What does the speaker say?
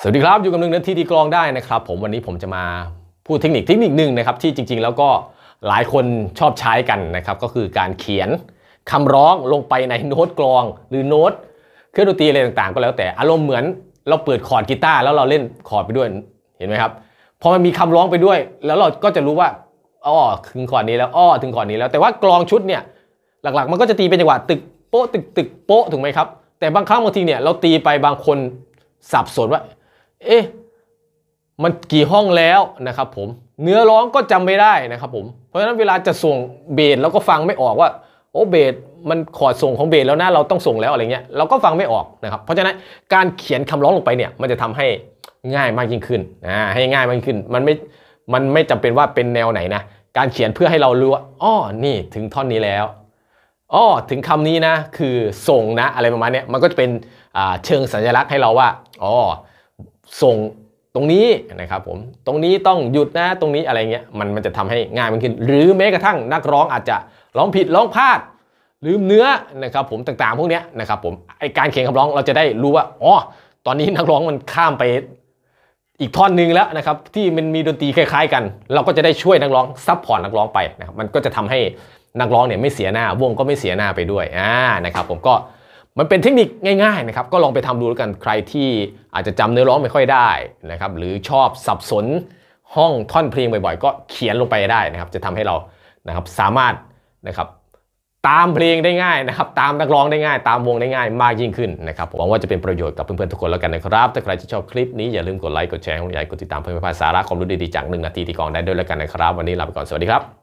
สวัสดีครับอยู่กับหนึ่งนาทีที่กลองได้นะครับ ผมวันนี้ผมจะมาพูดเทคนิคเทคนิคหนึ่งนะครับที่จริงๆ แล้วก็หลายคนชอบใช้กันนะครับก็คือการเขียนคำร้องลงไปในโน้ตกลองหรือโน้ตเครื่องดนตรีอะไรต่าง ๆ ก็แล้ว แต่อารมณ์เหมือนเราเปิดคอร์ดกีตาร์แล้วเราเล่นคอร์ดไปด้วยเห็นไหมครับพอมันมีคำร้องไปด้วยแล้วเราก็จะรู้ว่าอ้อถึงคอร์ดนี้แล้วอ้อถึงคอร์ดนี้แล้วแต่ว่ากลองชุดเนี่ยหลักๆ มันก็จะตีเป็นจังหวะตึกโป๊ะตึกตึกโป๊ะถูกไหมครับ แต่บางครั้งบางทีเนี่ยเราตีไปบางคนสับสนว่าเอ๊ะ มันกี่ห้องแล้วนะครับผม เนื้อร้องก็จำไม่ได้นะครับผม เพราะฉะนั้นเวลาจะส่งเบสเราก็ฟังไม่ออกว่าโอ้เบสมันขอดส่งของเบสแล้วนะเราต้องส่งแล้วอะไรเงี้ยเราก็ฟังไม่ออกนะครับเพราะฉะนั้นการเขียนคำร้องลงไปเนี่ยมันจะทำให้ง่ายมากยิ่งขึ้นอ่าให้ง่ายมากยิ่งขึ้นมันไม่มันไม่จำเป็นว่าเป็นแนวไหนนะการเขียนเพื่อให้เรารู้ว่าอ๋อนี่ถึงท่อนนี้แล้วอ๋อถึงคำนี้นะคือส่งนะ อะไรประมาณนี้มันก็จะเป็นเชิงสัญลักษณ์ให้เราว่าอ๋อส่งตรงนี้นะครับผมตรงนี้ต้องหยุดนะตรงนี้อะไรเงี้ยมันมันจะทำให้ง่ายมันขึ้นหรือแม้กระทั่งนักร้องอาจจะร้องผิดร้องพลาดลืม เนื้อนะครับ ผมต่างๆ พวกนี้นะครับผมไอการเขียนคำร้องเราจะได้รู้ว่าอ๋อตอนนี้นักร้องมันข้ามไป อีกท่อนหนึ่งแล้วนะครับที่มันมีดนตรีคล้ายๆกัน เราก็จะได้ช่วยนักร้องซับพอร์ตนักร้องไปนะครับมันก็จะทำให้นักร้องเนี่ยไม่เสียหน้า วงก็ไม่เสียหน้าไปด้วยอ่านะครับ ผมก็มันเป็นเทคนิคง่ายๆนะครับก็ลองไปทำดูแล้วกันใครที่อาจจะจำเนื้อร้องไม่ค่อยได้นะครับหรือชอบสับสนห้องท่อนเพลงบ่อยๆ ก็เขียนลงไปได้นะครับจะทำให้เรานะครับสามารถนะครับตามเพลงได้ง่ายนะครับตามนักร้องได้ง่าย ตามวงได้ง่าย มากยิ่งขึ้นนะครับหวังว่าจะเป็นประโยชน์กับเพื่อนๆทุกคนแล้วกันนะครับถ้าใครที่ชอบคลิป นี้อย่าลืมกดไลค์กดแชร์กดใหญ่กดติดตามเพื่อไม่พลาดสาระความรู้ดีๆจากหนึ่งนาทีที่กองได้ด้วยแล้วกันนะครับวันนี้ลาไปก่อนสวัสดีครับ